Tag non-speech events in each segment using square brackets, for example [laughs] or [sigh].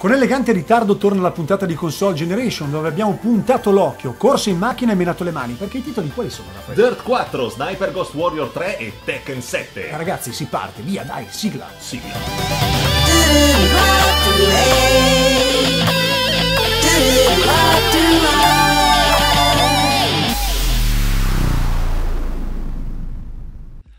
Con elegante ritardo torna la puntata di Console Generation dove abbiamo puntato l'occhio, corso in macchina e menato le mani, perché i titoli quali sono? Raffaele? Dirt 4, Sniper Ghost Warrior 3 e Tekken 7. Eh, ragazzi, si parte, via, dai, sigla. Sigla.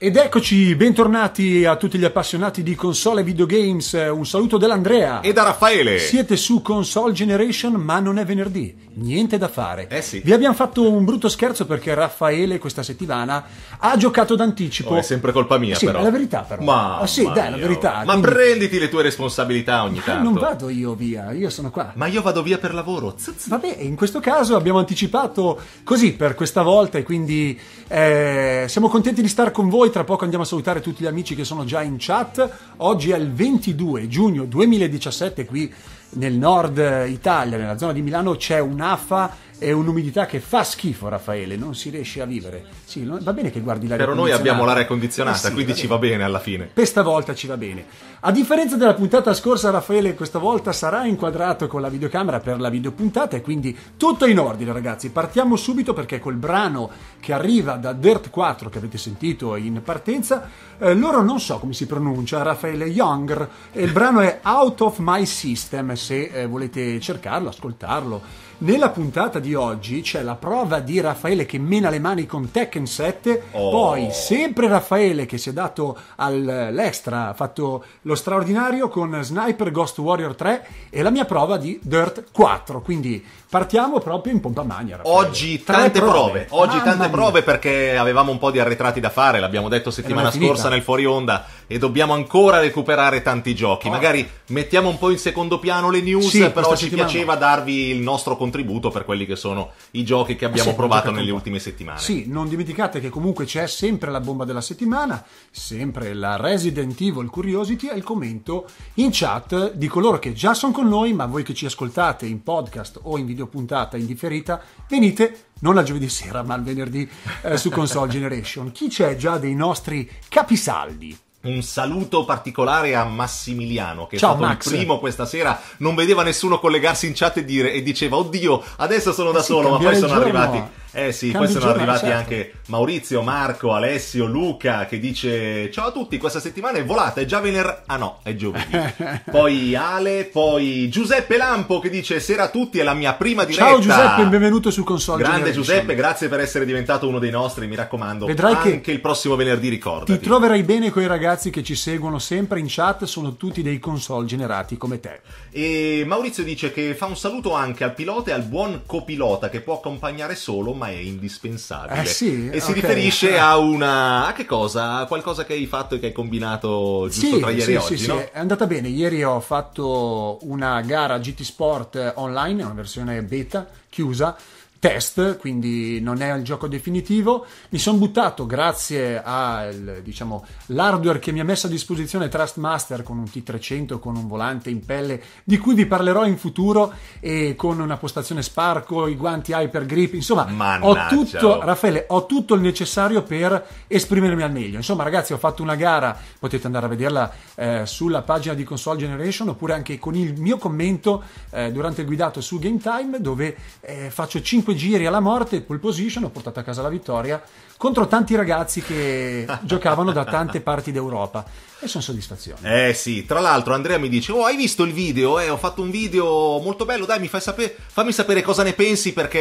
Ed eccoci, bentornati a tutti gli appassionati di console e videogames. Un saluto dall'Andrea. E da Raffaele. Siete su Console Generation, ma non è venerdì. Niente da fare. Eh sì. Vi abbiamo fatto un brutto scherzo perché Raffaele questa settimana ha giocato d'anticipo. Oh, è sempre colpa mia, sì, però. È la verità, però. Ma. Ah, sì, dai, è la verità. Ma quindi... prenditi le tue responsabilità ogni ah, tanto. Non vado io via, io sono qua. Ma io vado via per lavoro. Zzz. Vabbè, in questo caso abbiamo anticipato così per questa volta e quindi eh, siamo contenti di stare con voi tra poco andiamo a salutare tutti gli amici che sono già in chat. Oggi è il 22 giugno 2017 qui nel nord Italia, nella zona di Milano, c'è un'afa e un'umidità che fa schifo, Raffaele, non si riesce a vivere. Sì, va bene che guardi l'aria Però noi abbiamo l'aria condizionata, eh sì, quindi eh ci va bene alla fine. Questa volta ci va bene. A differenza della puntata scorsa, Raffaele questa volta sarà inquadrato con la videocamera per la videopuntata e quindi tutto in ordine, ragazzi. Partiamo subito perché col brano che arriva da Dirt 4 che avete sentito in partenza, eh, loro non so come si pronuncia, Raffaele Younger, e il brano è Out of My System se eh, volete cercarlo, ascoltarlo nella puntata di oggi c'è la prova di Raffaele che mena le mani con Tekken 7, oh. poi sempre Raffaele che si è dato all'extra, ha fatto lo straordinario con Sniper Ghost Warrior 3 e la mia prova di Dirt 4, quindi partiamo proprio in pompa magna. Raffaele. Oggi tante prove. prove, oggi Mamma tante mia. prove perché avevamo un po' di arretrati da fare, l'abbiamo detto eh, settimana scorsa nel fuori onda e dobbiamo ancora recuperare tanti giochi. Oh. Magari mettiamo un po' in secondo piano le news, sì, però ci piaceva darvi il nostro contributo contributo per quelli che sono i giochi che abbiamo provato nelle ultime settimane. Sì, non dimenticate che comunque c'è sempre la bomba della settimana, sempre la Resident Evil Curiosity e il commento in chat di coloro che già sono con noi, ma voi che ci ascoltate in podcast o in videopuntata in differita, venite non la giovedì sera, ma il venerdì eh, su Console [laughs] Generation. Chi c'è già dei nostri capisaldi? Un saluto particolare a Massimiliano, che Ciao, è stato Max. il primo questa sera. Non vedeva nessuno collegarsi in chat e, dire, e diceva: Oddio, adesso sono da eh sì, solo, ma poi sono giorno. arrivati eh sì, Cambi poi sono giornale, arrivati certo. anche Maurizio, Marco, Alessio, Luca che dice ciao a tutti, questa settimana è volata, è già venerdì, ah no, è giovedì. [laughs] poi Ale, poi Giuseppe Lampo che dice sera a tutti, è la mia prima diretta. Ciao Giuseppe, benvenuto su Console Grande Giuseppe, grazie per essere diventato uno dei nostri, mi raccomando. Vedrai anche che il prossimo venerdì ricorda. Ti troverai bene con i ragazzi che ci seguono sempre in chat, sono tutti dei console generati come te. E Maurizio dice che fa un saluto anche al pilota e al buon copilota che può accompagnare solo ma è indispensabile. Eh sì, e okay. si riferisce ah. a una... a che cosa? A qualcosa che hai fatto e che hai combinato giusto sì, tra ieri sì, e oggi, sì, no? Sì, è andata bene. Ieri ho fatto una gara GT Sport eh, online, una versione beta, chiusa, test, quindi non è il gioco definitivo. Mi sono buttato grazie al, diciamo, all'hardware che mi ha messo a disposizione Trustmaster con un T300, con un volante in pelle di cui vi parlerò in futuro e con una postazione sparco, i guanti hyper grip, insomma, Mannaggia. ho tutto, Raffaele, ho tutto il necessario per esprimermi al meglio. Insomma, ragazzi, ho fatto una gara, potete andare a vederla eh, sulla pagina di Console Generation oppure anche con il mio commento eh, durante il guidato su Game Time dove eh, faccio 5 5 giri alla morte, pole position, ho portato a casa la vittoria contro tanti ragazzi che [laughs] giocavano da tante parti d'Europa e sono soddisfazione. Eh sì, tra l'altro Andrea mi dice, oh hai visto il video? Eh, ho fatto un video molto bello, dai mi fai sapere, fammi sapere cosa ne pensi perché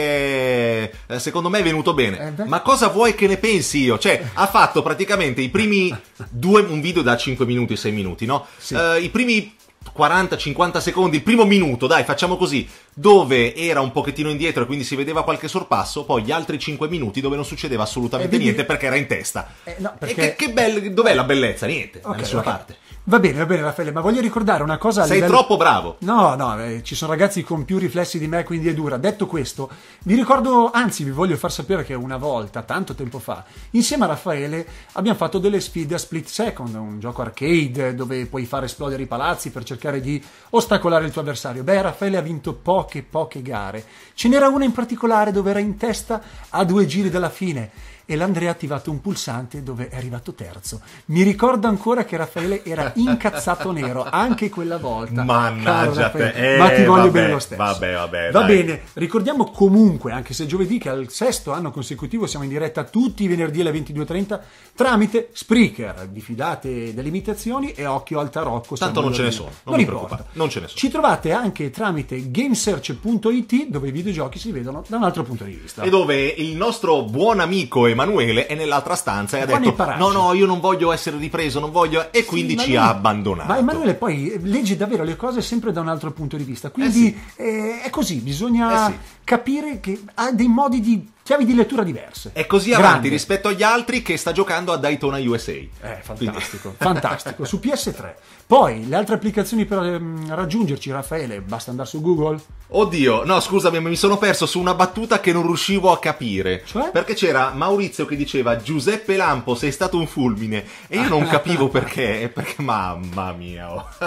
eh, secondo me è venuto bene. Eh, Ma cosa vuoi che ne pensi io? Cioè, ha fatto praticamente i primi [laughs] due, un video da 5 minuti, 6 minuti, no? Sì. Uh, I primi 40-50 secondi, il primo minuto, dai, facciamo così dove era un pochettino indietro e quindi si vedeva qualche sorpasso, poi gli altri 5 minuti dove non succedeva assolutamente quindi... Eh, niente perché era in testa. Eh, no, perché... E che, che bel... dov'è la bellezza? Niente, okay, da nessuna okay. parte. Va bene, va bene, Raffaele, ma voglio ricordare una cosa. Sei livello... troppo bravo. No, no, eh, ci sono ragazzi con più riflessi di me, quindi è dura. Detto questo, vi ricordo, anzi, vi voglio far sapere che una volta, tanto tempo fa, insieme a Raffaele abbiamo fatto delle sfide a split second, un gioco arcade dove puoi far esplodere i palazzi per cercare di ostacolare il tuo avversario. Beh, Raffaele ha vinto poco poche poche gare. Ce n'era una in particolare dove era in testa a due giri dalla fine e l'Andrea ha attivato un pulsante dove è arrivato terzo. Mi ricordo ancora che Raffaele era incazzato nero anche quella volta. Mannaggia te, eh, ma ti voglio vabbè, bene lo stesso. Vabbè, vabbè, Va dai. bene, ricordiamo comunque, anche se giovedì che al sesto anno consecutivo siamo in diretta tutti i venerdì alle 22.30 tramite Spreaker. Difidate delle imitazioni e occhio al tarocco. Tanto non ce ne sono, non, non importa. Non ce ne sono. Ci trovate anche tramite gamesearch.it dove i videogiochi si vedono da un altro punto di vista. E dove il nostro buon amico Emanuele Emanuele è nell'altra stanza e ha detto no no io non voglio essere ripreso, non voglio... e quindi sì, ci ha abbandonato. Ma Emanuele poi legge davvero le cose sempre da un altro punto di vista, quindi eh sì. eh, è così, bisogna eh sì. capire che ha dei modi di chiavi di lettura diverse. È così avanti Grande. rispetto agli altri che sta giocando a Daytona USA. È eh, fantastico, fantastico. Su PS3. Poi le altre applicazioni per ehm, raggiungerci, Raffaele, basta andare su Google. Oddio, no, scusami, mi sono perso su una battuta che non riuscivo a capire. Cioè? Perché c'era Maurizio che diceva Giuseppe Lampo, sei stato un fulmine. E io non capivo [laughs] perché, perché mamma mia. Oh. [laughs]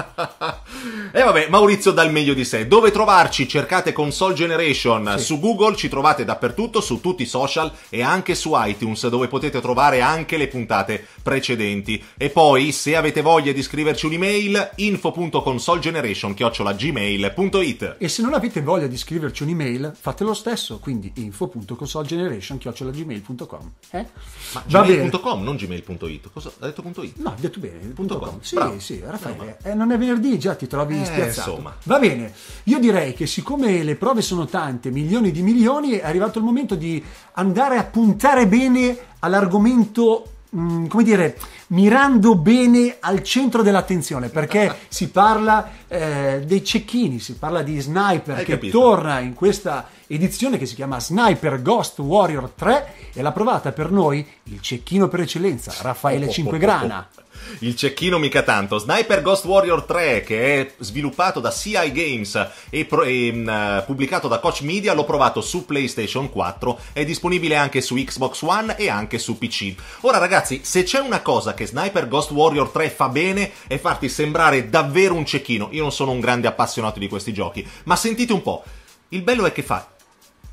e vabbè, Maurizio dal meglio di sé. Dove trovarci? Cercate Console Generation sì. su Google, ci trovate dappertutto, su tutti tutti i social e anche su iTunes dove potete trovare anche le puntate precedenti. E poi se avete voglia di scriverci un'email info.consolegeneration.gmail.it E se non avete voglia di scriverci un'email, fate lo stesso, quindi info.consolgeneration@gmail.com. Eh? Ma Va gmail.com, bene. non gmail.it. Cosa ha detto punto .it? No, ha detto bene, punto .com. com. Sì, Bravo. sì, Raffaele, eh, non è venerdì, già ti trovi eh, spiazzato. Insomma. Va bene. Io direi che siccome le prove sono tante, milioni di milioni, è arrivato il momento di andare a puntare bene all'argomento mm, come dire, mirando bene al centro dell'attenzione, perché [laughs] si parla eh, dei cecchini, si parla di Sniper Hai che capito. torna in questa edizione che si chiama Sniper Ghost Warrior 3 e l'ha provata per noi il cecchino per eccellenza, Raffaele oh, oh, oh, Cinquegrana il cecchino mica tanto. Sniper Ghost Warrior 3, che è sviluppato da CI Games e, pro- e uh, pubblicato da Coach Media, l'ho provato su PlayStation 4, è disponibile anche su Xbox One e anche su PC. Ora ragazzi, se c'è una cosa che Sniper Ghost Warrior 3 fa bene è farti sembrare davvero un cecchino. Io non sono un grande appassionato di questi giochi, ma sentite un po', il bello è che fa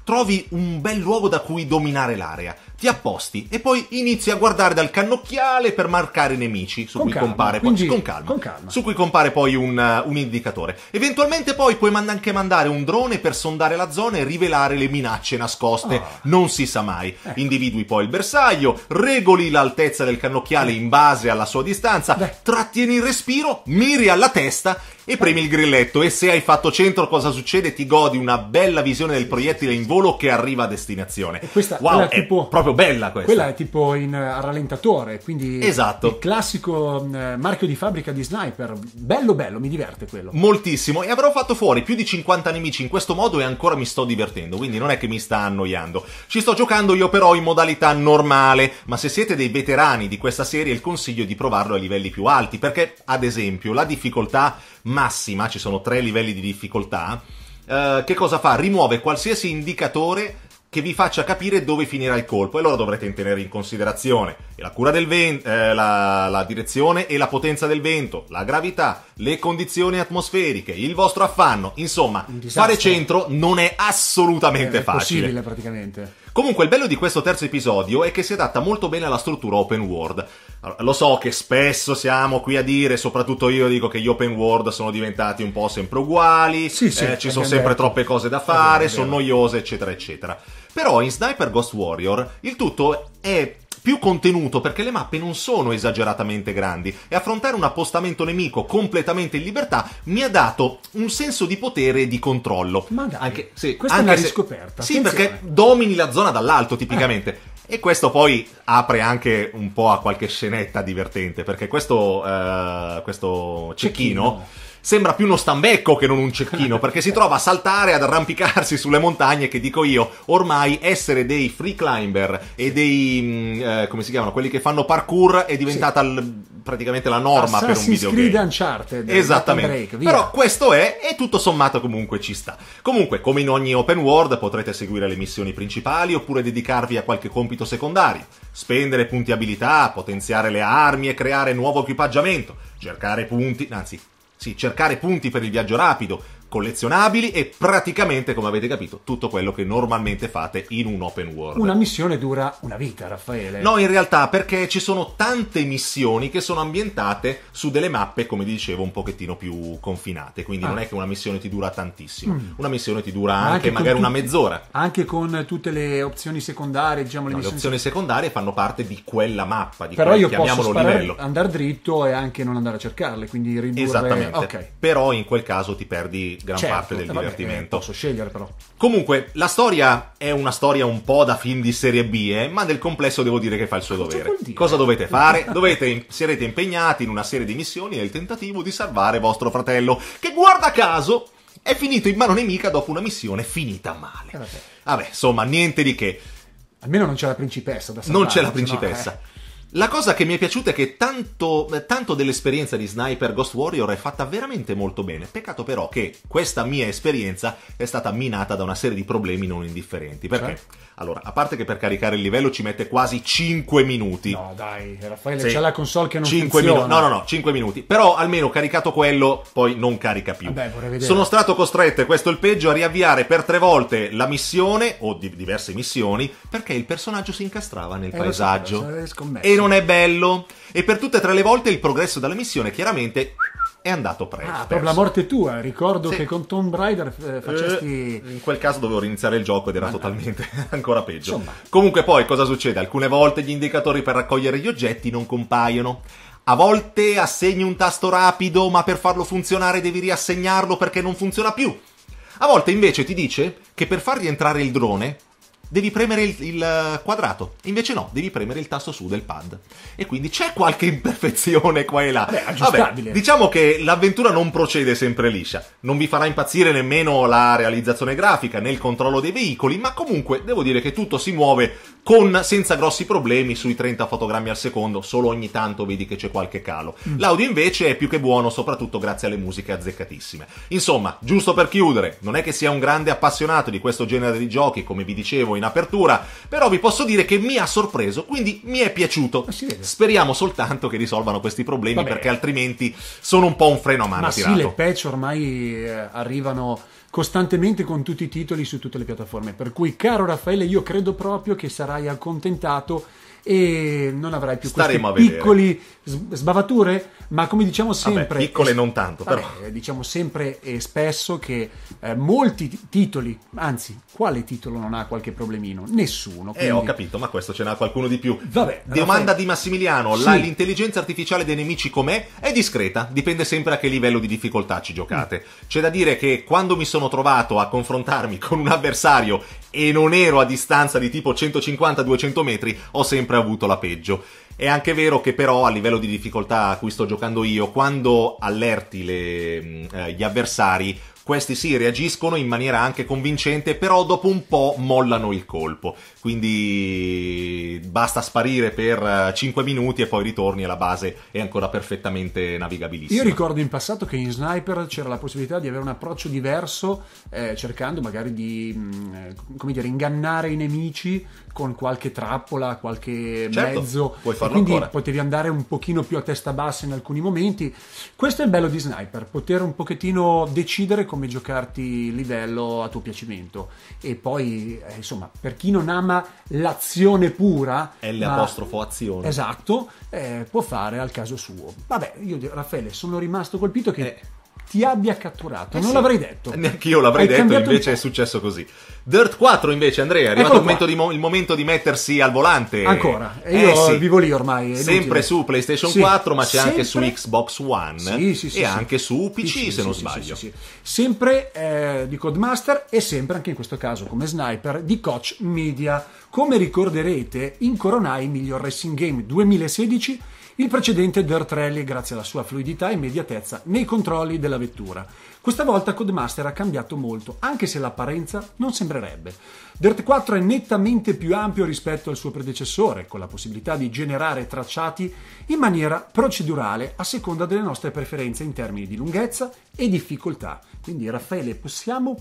trovi un bel luogo da cui dominare l'area ti apposti e poi inizi a guardare dal cannocchiale per marcare i nemici, su con cui calma, compare quindi, poi, con calma, con calma, su cui compare poi un, eh, un indicatore. Eventualmente poi puoi mand- anche mandare un drone per sondare la zona e rivelare le minacce nascoste, oh. non si sa mai. Ecco. Individui poi il bersaglio, regoli l'altezza del cannocchiale in base alla sua distanza, Beh. trattieni il respiro, miri alla testa e premi il grilletto. E se hai fatto centro, cosa succede? Ti godi una bella visione del proiettile in volo che arriva a destinazione. E questa wow, è tipo... proprio proprio bella questa. Quella è tipo in eh, rallentatore, quindi esatto. il classico mm, eh, marchio di fabbrica di sniper. Bello bello, mi diverte quello. Moltissimo e avrò fatto fuori più di 50 nemici in questo modo e ancora mi sto divertendo, quindi non è che mi sta annoiando. Ci sto giocando io però in modalità normale, ma se siete dei veterani di questa serie il consiglio è di provarlo a livelli più alti, perché ad esempio la difficoltà massima, ci sono tre livelli di difficoltà, eh, che cosa fa? Rimuove qualsiasi indicatore che vi faccia capire dove finirà il colpo e allora dovrete tenere in considerazione la cura del vento, eh, la, la direzione e la potenza del vento, la gravità, le condizioni atmosferiche, il vostro affanno, insomma, fare centro non è assolutamente eh, è facile. Possibile praticamente. Comunque il bello di questo terzo episodio è che si adatta molto bene alla struttura open world. Allora, lo so che spesso siamo qui a dire, soprattutto io dico che gli open world sono diventati un po' sempre uguali, sì, sì, eh, ci sono sempre troppe cose da fare, sono noiose, eccetera, eccetera. Però in Sniper Ghost Warrior il tutto è più contenuto perché le mappe non sono esageratamente grandi e affrontare un appostamento nemico completamente in libertà mi ha dato un senso di potere e di controllo. Ma dai, anche, sì, questa anche è una se, riscoperta. Sì, Attenzione. perché domini la zona dall'alto tipicamente. Eh. E questo poi apre anche un po' a qualche scenetta divertente, perché questo, eh, questo cecchino, cecchino sembra più uno stambecco che non un cecchino, [laughs] perché si trova a saltare, ad arrampicarsi sulle montagne che dico io, ormai essere dei free climber e dei, mm, eh, come si chiamano, quelli che fanno parkour è diventata sì. l- praticamente la norma Assassin's per un videogame. Creed Uncharted. Esattamente. Break, Però questo è e tutto sommato comunque ci sta. Comunque, come in ogni open world, potrete seguire le missioni principali oppure dedicarvi a qualche compito secondario. Spendere punti abilità, potenziare le armi e creare nuovo equipaggiamento, cercare punti, anzi sì, cercare punti per il viaggio rapido, collezionabili e praticamente, come avete capito, tutto quello che normalmente fate in un open world. Una missione dura una vita, Raffaele. No, in realtà perché ci sono tante missioni che sono ambientate su delle mappe, come dicevo, un pochettino più confinate, quindi ah. non è che una missione ti dura tantissimo. Mm. Una missione ti dura anche, anche magari tu... una mezz'ora. Anche con tutte le opzioni secondarie, diciamo le no, missioni. Le opzioni secondarie fanno parte di quella mappa, di Però quel, io chiamiamolo posso livello. andare dritto e anche non andare a cercarle, quindi ridurre eh, Esattamente. Okay. Però in quel caso ti perdi gran certo, parte del eh, divertimento. Posso scegliere però. Comunque, la storia è una storia un po' da film di serie B, eh, ma nel complesso devo dire che fa il suo Cosa dovere. Cosa dovete fare? dovete, sarete impegnati in una serie di missioni nel tentativo di salvare vostro fratello, che guarda caso è finito in mano nemica dopo una missione finita male. Eh, vabbè, insomma, niente di che. Almeno non c'è la principessa da salvare. Non c'è la principessa. No, eh. La cosa che mi è piaciuta è che tanto, tanto, dell'esperienza di Sniper Ghost Warrior è fatta veramente molto bene. Peccato però che questa mia esperienza è stata minata da una serie di problemi non indifferenti. Perché? Cioè? Allora, a parte che per caricare il livello ci mette quasi 5 minuti. No, dai, Raffaele, sì. c'è la console che non 5 funziona. Minu- no, no, no, 5 minuti. Però almeno caricato quello, poi non carica più. Vabbè, vorrei vedere. Sono stato costretto, e questo è il peggio, a riavviare per tre volte la missione, o di- diverse missioni, perché il personaggio si incastrava nel eh, paesaggio. So, e non è bello. E per tutte e tre le volte il progresso della missione, chiaramente è andato presto. Ah, per la morte tua, ricordo sì. che con Tomb Raider eh, eh facesti... in quel caso dovevo iniziare il gioco ed era Ma... totalmente [laughs] ancora peggio. Insomma. Comunque poi cosa succede? Alcune volte gli indicatori per raccogliere gli oggetti non compaiono. A volte assegni un tasto rapido, ma per farlo funzionare devi riassegnarlo perché non funziona più. A volte invece ti dice che per far rientrare il drone devi premere il, il, eh, quadrato. Invece no, devi premere il tasto su del pad. E quindi c'è qualche [laughs] imperfezione qua e là. Beh, Vabbè, diciamo che l'avventura non procede sempre liscia. Non vi farà impazzire nemmeno la realizzazione grafica né il controllo dei veicoli, ma comunque devo dire che tutto si muove con, senza grossi problemi sui 30 fotogrammi al secondo, solo ogni tanto vedi che c'è qualche calo. Mm. L'audio invece è più che buono, soprattutto grazie alle musiche azzeccatissime. Insomma, giusto per chiudere, non è che sia un grande appassionato di questo genere di giochi, come vi dicevo in apertura, però vi posso dire che mi ha sorpreso, quindi mi è piaciuto. Ah, Speriamo soltanto che risolvano questi problemi Vabbè. perché altrimenti sono un po' un freno a mano. Ma tirato. sì, le patch ormai eh, arrivano costantemente con tutti i titoli su tutte le piattaforme, per cui caro Raffaele, io credo proprio che sarai accontentato e non avrai più Staremo queste piccole sbavature, ma come diciamo sempre... Vabbè, piccole non tanto, vabbè, però. Eh, diciamo sempre e spesso che eh, molti titoli, anzi, quale titolo non ha qualche problemino? Nessuno. Quindi... Eh, ho capito, ma questo ce n'ha qualcuno di più. Vabbè, Domanda di Massimiliano, sì. la, l'intelligenza artificiale dei nemici com'è? È discreta, dipende sempre a che livello di difficoltà ci giocate. Mm. C'è da dire che quando mi sono trovato a confrontarmi [laughs] con un avversario e non ero a distanza di tipo 150-200 metri, ho sempre sempre avuto la peggio. È anche vero che però a livello di difficoltà a cui sto giocando io, quando allerti le, mm, eh, gli avversari questi sì, reagiscono in maniera anche convincente, però dopo un po' mollano il colpo. Quindi basta sparire per 5 eh, minuti e poi ritorni e la base è ancora perfettamente navigabilissima. Io ricordo in passato che in Sniper c'era la possibilità di avere un approccio diverso, eh, cercando magari di mm, eh, come dire, ingannare i nemici con qualche trappola, qualche certo, mezzo. Puoi farlo quindi ancora. potevi andare un pochino più a testa bassa in alcuni momenti. Questo è il bello di Sniper, poter un pochettino decidere come come giocarti livello a tuo piacimento. E poi, eh, insomma, per chi non ama l'azione pura, L apostrofo azione. Esatto, eh, può fare al caso suo. Vabbè, io Raffaele sono rimasto colpito che eh. ti abbia catturato. Eh non sì. l'avrei detto. Eh, neanche io l'avrei Hai detto, invece è successo così. Dirt 4 invece, Andrea, è arrivato il momento, di, il momento, di, mettersi al volante. Ancora, e eh, io eh, sì. vivo lì ormai. Sempre su PlayStation sì. 4, ma c'è sempre... anche su Xbox One sì, e anche su PC, PC se non sbaglio. Sempre eh, di Codemaster e sempre anche in questo caso come sniper di Coach Media. Come ricorderete, incoronai miglior Racing Game 2016 il precedente Dirt Rally grazie alla sua fluidità e immediatezza nei controlli della vettura. Questa volta Codemaster ha cambiato molto, anche se l'apparenza non sembrerebbe. Dirt 4 è nettamente più ampio rispetto al suo predecessore, con la possibilità di generare tracciati in maniera procedurale a seconda delle nostre preferenze in termini di lunghezza e difficoltà. Quindi Raffaele, possiamo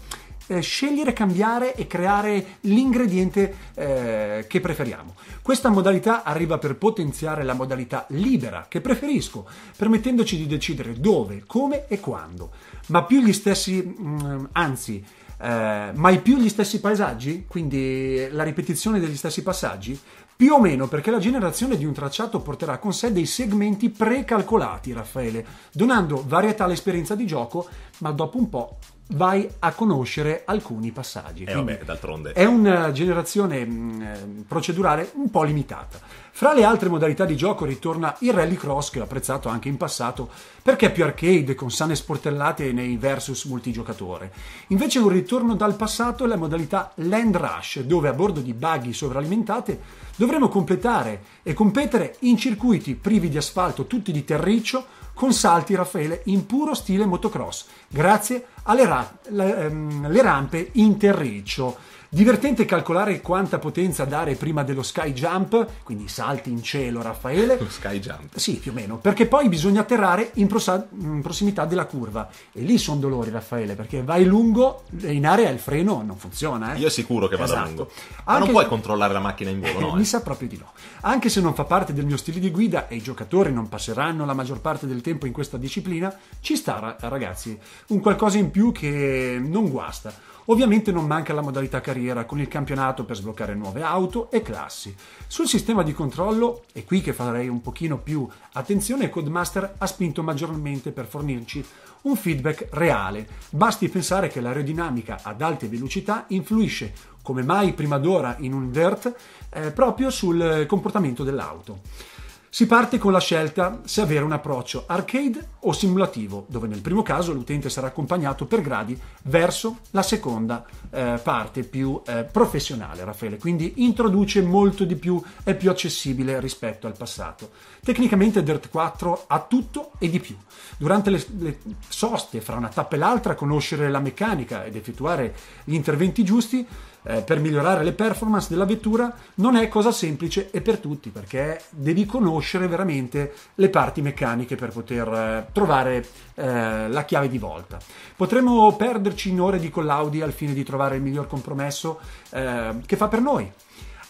eh, scegliere, cambiare e creare l'ingrediente eh, che preferiamo. Questa modalità arriva per potenziare la modalità libera che preferisco, permettendoci di decidere dove, come e quando ma più gli stessi, mm, anzi, eh, mai più gli stessi paesaggi, quindi la ripetizione degli stessi passaggi, più o meno perché la generazione di un tracciato porterà con sé dei segmenti precalcolati, Raffaele, donando varietà all'esperienza di gioco, ma dopo un po' vai a conoscere alcuni passaggi. Eh, vabbè, d'altronde. È una generazione mh, mm, procedurale un po' limitata. Fra le altre modalità di gioco ritorna il rallycross, che ho apprezzato anche in passato, perché è più arcade, con sane sportellate nei versus multigiocatore. Invece un ritorno dal passato è la modalità Land Rush, dove a bordo di buggy sovralimentate dovremo completare e competere in circuiti privi di asfalto, tutti di terriccio, con salti Raffaele in puro stile motocross, grazie alle ra- le, ehm, le rampe in terriccio. Divertente calcolare quanta potenza dare prima dello sky jump, quindi salti in cielo, Raffaele. Lo sky jump. Sì, più o meno, perché poi bisogna atterrare in, prosa- in prossimità della curva. E lì sono dolori, Raffaele, perché vai lungo e in area il freno non funziona. Eh? Io sicuro che vada esatto. lungo. Ma Anche non puoi se... controllare la macchina in volo, eh, no? Mi eh. sa proprio di no. Anche se non fa parte del mio stile di guida e i giocatori non passeranno la maggior parte del tempo in questa disciplina, ci sta, ragazzi, un qualcosa in più che non guasta. Ovviamente non manca la modalità carriera con il campionato per sbloccare nuove auto e classi. Sul sistema di controllo, è qui che farei un pochino più attenzione, Codemaster ha spinto maggiormente per fornirci un feedback reale. Basti pensare che l'aerodinamica ad alte velocità influisce come mai prima d'ora in un dirt eh, proprio sul comportamento dell'auto. Si parte con la scelta se avere un approccio arcade o simulativo, dove nel primo caso l'utente sarà accompagnato per gradi verso la seconda eh, parte più eh, professionale, Raffaele, quindi introduce molto di più, è più accessibile rispetto al passato. Tecnicamente Dirt 4 ha tutto e di più. Durante le, le soste fra una tappa e l'altra conoscere la meccanica ed effettuare gli interventi giusti eh, per migliorare le performance della vettura non è cosa semplice e per tutti perché devi conoscere veramente le parti meccaniche per poter eh, trovare eh, la chiave di volta. Potremmo perderci in ore di collaudi al fine di trovare il miglior compromesso eh, che fa per noi.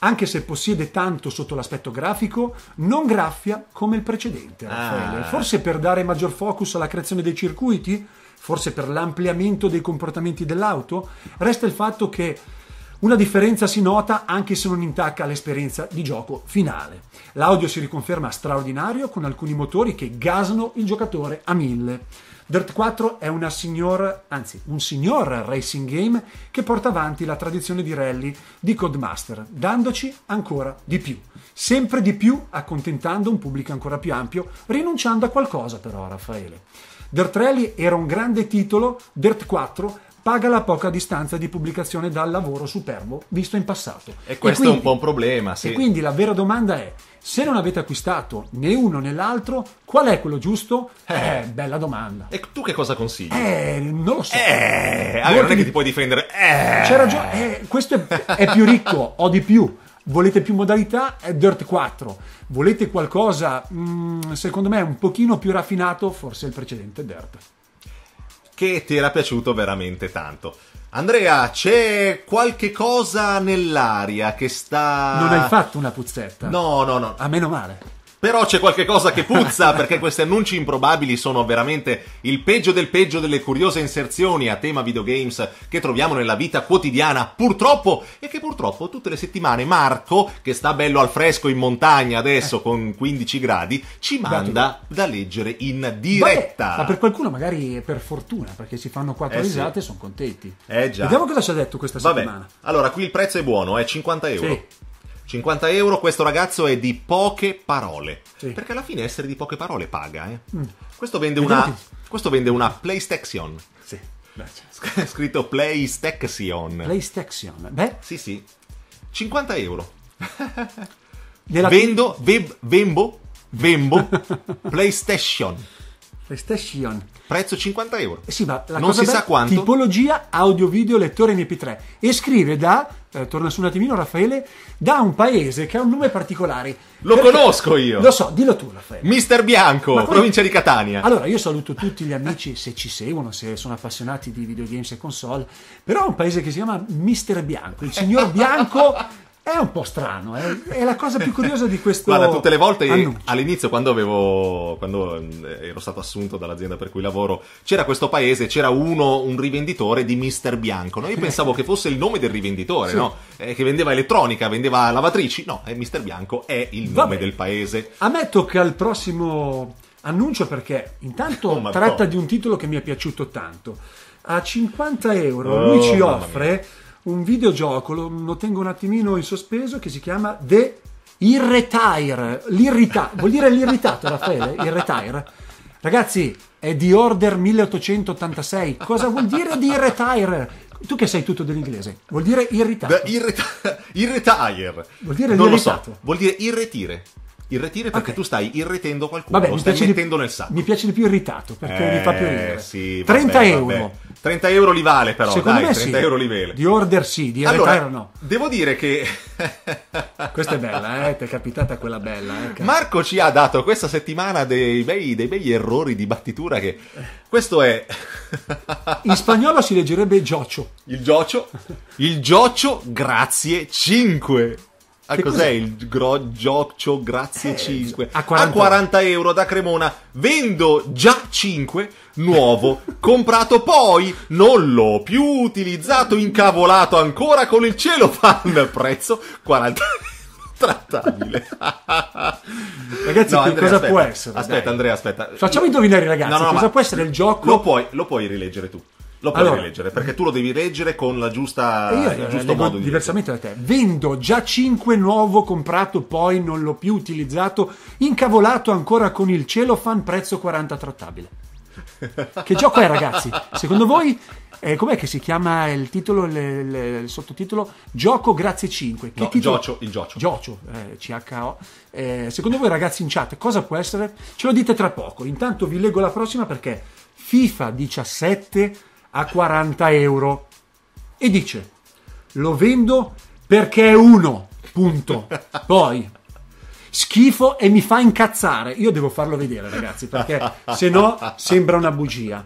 Anche se possiede tanto sotto l'aspetto grafico, non graffia come il precedente, ah. Forse per dare maggior focus alla creazione dei circuiti? Forse per l'ampliamento dei comportamenti dell'auto? Resta il fatto che una differenza si nota anche se non intacca l'esperienza di gioco finale. L'audio si riconferma straordinario con alcuni motori che gasano il giocatore a mille. Dirt 4 è una signor, anzi, un signor racing game che porta avanti la tradizione di rally di Codemaster, dandoci ancora di più. Sempre di più, accontentando un pubblico ancora più ampio, rinunciando a qualcosa però, Raffaele. Dirt Rally era un grande titolo, Dirt 4 paga la poca distanza di pubblicazione dal lavoro superbo visto in passato. E questo e quindi, è un po' un problema, sì. E quindi la vera domanda è, se non avete acquistato né uno né l'altro, qual è quello giusto? Eh, eh bella domanda. E tu che cosa consigli? Eh, non lo so. Eh, allora non è che ti puoi difendere. Eh. C'è ragione, eh, questo è, è più ricco, ho di più. Volete più modalità? È Dirt 4. Volete qualcosa, mh, mm, secondo me, un pochino più raffinato? Forse il precedente Dirt che ti era piaciuto veramente tanto. Andrea, c'è qualche cosa nell'aria che sta. Non hai fatto una puzzetta? No, no, no. A meno male. Però c'è qualche cosa che puzza [laughs] perché questi annunci improbabili sono veramente il peggio del peggio delle curiose inserzioni a tema videogames che troviamo nella vita quotidiana, purtroppo, e che purtroppo tutte le settimane Marco, che sta bello al fresco in montagna adesso eh. con 15 gradi, ci esatto. manda da leggere in diretta. Beh, ma per qualcuno magari è per fortuna, perché si fanno quattro eh risate e sì. sono contenti. Eh già. Vediamo cosa ci ha detto questa Vabbè. settimana. Allora, qui il prezzo è buono, è eh, 50 euro. Sì. 50 euro, questo ragazzo è di poche parole. Sì. Perché alla fine essere di poche parole paga, eh. Mm. Questo, vende una, questo vende una PlayStation. Sì. Beh, certo. [laughs] Scritto PlayStation. PlayStation, beh. Sì, sì. 50 euro. Della... Vendo, veb, vembo, vembo, [laughs] PlayStation. PlayStation. Prezzo 50 euro. Eh sì, ma la non si bella, sa quanto. Tipologia audio, video, lettore MP3. E scrive da, eh, torna su un attimino Raffaele, da un paese che ha un nome particolare. Lo Perché, conosco io. Lo so, dillo tu Raffaele. Mister Bianco, poi, provincia di Catania. Allora, io saluto tutti gli amici se ci seguono, se sono appassionati di videogames e console, però è un paese che si chiama Mister Bianco, il signor Bianco è un po' strano, eh? è la cosa più curiosa di questo. Guarda, tutte le volte annuncio. all'inizio, quando, avevo, quando eh, ero stato assunto dall'azienda per cui lavoro, c'era questo paese, c'era uno, un rivenditore di Mister Bianco. No? Io pensavo che fosse il nome del rivenditore, sì. no? eh, che vendeva elettronica, vendeva lavatrici. No, eh, Mister Bianco è il nome Vabbè. del paese. A me tocca il prossimo annuncio perché intanto oh, tratta di un titolo che mi è piaciuto tanto. A 50 euro oh, lui ci offre. Mia un videogioco, lo, lo tengo un attimino in sospeso, che si chiama The Irretire. L'irrita- [laughs] vuol dire l'irritato, Raffaele? Irretire. Ragazzi, è di Order 1886. Cosa vuol dire di Irretire? Tu che sai tutto dell'inglese, vuol dire irritato. Irreta- irretire. Vuol dire non irritato. lo so. Vuol dire irretire. Irretire perché okay. tu stai irretendo qualcuno, vabbè, lo stai mettendo di, nel sacco. Mi piace di più irritato perché eh, mi fa più eh, ridere. Sì, 30 vabbè, euro. Vabbè. 30 euro li vale però, Secondo dai, 30 sì. euro li vale. Di order sì, di allora, no. Devo dire che... [laughs] questa è bella, eh, ti è capitata quella bella. Eh, Marco ci ha dato questa settimana dei bei, dei bei errori di battitura che... Questo è... [laughs] In spagnolo si leggerebbe giocio. Il giocio? Il gioccio, grazie, 5. Ah, cos'è, cos'è il gro- Gioccio Grazie eh, 5? A 40... a 40 euro da Cremona. Vendo già 5, nuovo, [laughs] comprato poi, non l'ho più utilizzato, incavolato ancora con il cielo fan. Prezzo 40 [laughs] trattabile. [laughs] ragazzi, no, Andrea, cosa aspetta, può essere? Aspetta, dai. Andrea, aspetta. Facciamo indovinare, ragazzi, no, no, cosa può essere il gioco? Lo puoi, lo puoi rileggere tu. Lo puoi allora, leggere perché tu lo devi leggere con la giusta eh, io, il giusto modo di diversamente leggere. da te. Vendo già 5 nuovo comprato, poi non l'ho più utilizzato, incavolato ancora con il cellophane, prezzo 40 trattabile. [laughs] Che gioco è, ragazzi? Secondo voi eh, com'è che si chiama il titolo, le, le, il sottotitolo? Gioco grazie 5. Che no, titolo? Giocio, il Giocio. Giocio, eh, CHO. Eh, secondo voi ragazzi in chat cosa può essere? Ce lo dite tra poco. Intanto vi leggo la prossima perché FIFA 17 a 40 euro e dice lo vendo perché è uno, punto. [laughs] Poi schifo e mi fa incazzare. Io devo farlo vedere, ragazzi, perché se no sembra una bugia.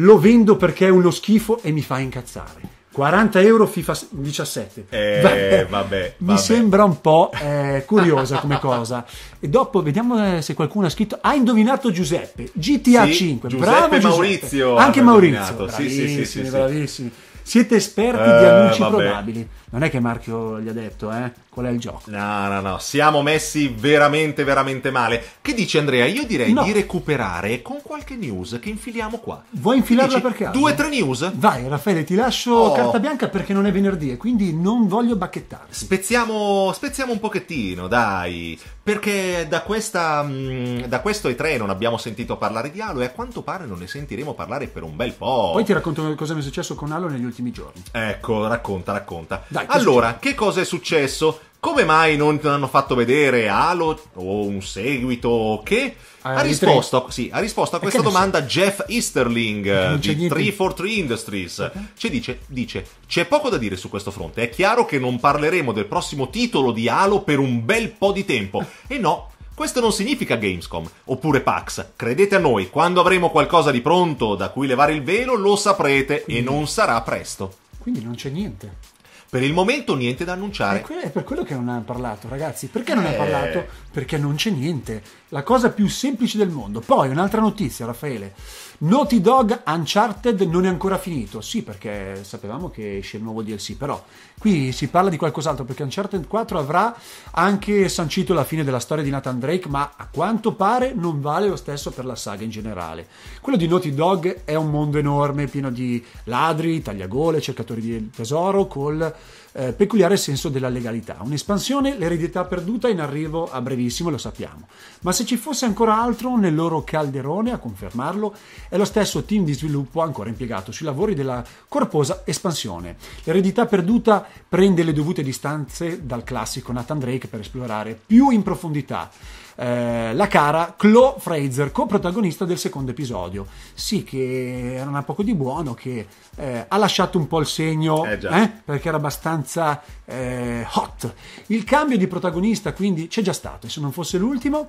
Lo vendo perché è uno schifo e mi fa incazzare. 40 euro FIFA 17. Eh, vabbè, vabbè. Mi sembra un po' eh, curiosa come cosa. E dopo vediamo eh, se qualcuno ha scritto. Ha indovinato Giuseppe. GTA sì, 5. Giuseppe Bravo Giuseppe. Anche Maurizio. Bravissimi, sì, sì, sì, bravissimi. Siete esperti eh, di annunci vabbè. probabili non è che Marchio gli ha detto, eh, qual è il gioco. No, no, no, siamo messi veramente, veramente male. Che dici Andrea? Io direi no. di recuperare con qualche news che infiliamo qua. Vuoi infilarla dici, per caso? Due, tre news. Vai Raffaele, ti lascio oh. carta bianca perché non è venerdì e quindi non voglio bacchettare. Spezziamo, spezziamo un pochettino, dai. Perché da, questa, mm, da questo E3 non abbiamo sentito parlare di Halo e a quanto pare non ne sentiremo parlare per un bel po'. Poi ti racconto cosa mi è successo con Halo negli ultimi giorni. Ecco, racconta, racconta. Dai. Vai, ecco. allora, che cosa è successo? Come mai non hanno fatto vedere Halo o un seguito? o Che eh, ha risposto, sì, ha risposto, a questa domanda Jeff Easterling eh, di 343 Industries. Ci dice, dice, c'è poco da dire su questo fronte. È chiaro che non parleremo del prossimo titolo di Halo per un bel po' di tempo. [laughs] e no, questo non significa Gamescom, oppure PAX. Credete a noi, quando avremo qualcosa di pronto da cui levare il velo, lo saprete Quindi. e non sarà presto. Quindi non c'è niente. Per il momento niente da annunciare. Que- è per quello che non ha parlato, ragazzi. Perché non ha eh... parlato? Perché non c'è niente. La cosa più semplice del mondo. Poi un'altra notizia, Raffaele Naughty Dog Uncharted non è ancora finito. Sì, perché sapevamo che esce il nuovo DLC, però qui si parla di qualcos'altro perché Uncharted 4 avrà anche sancito la fine della storia di Nathan Drake, ma a quanto pare non vale lo stesso per la saga in generale. Quello di Naughty Dog è un mondo enorme, pieno di ladri, tagliagole, cercatori di tesoro col eh, peculiare senso della legalità. Un'espansione, l'eredità perduta in arrivo a brevissimo, lo sappiamo. Ma se ci fosse ancora altro nel loro calderone, a confermarlo, è lo stesso team di sviluppo ancora impiegato sui lavori della corposa espansione. L'eredità perduta prende le dovute distanze dal classico Nathan Drake per esplorare più in profondità eh, la cara Chloe Fraser, co-protagonista del secondo episodio. Sì, che era una poco di buono, che eh, ha lasciato un po' il segno, eh, eh perché era abbastanza eh, hot. Il cambio di protagonista quindi c'è già stato, e se non fosse l'ultimo,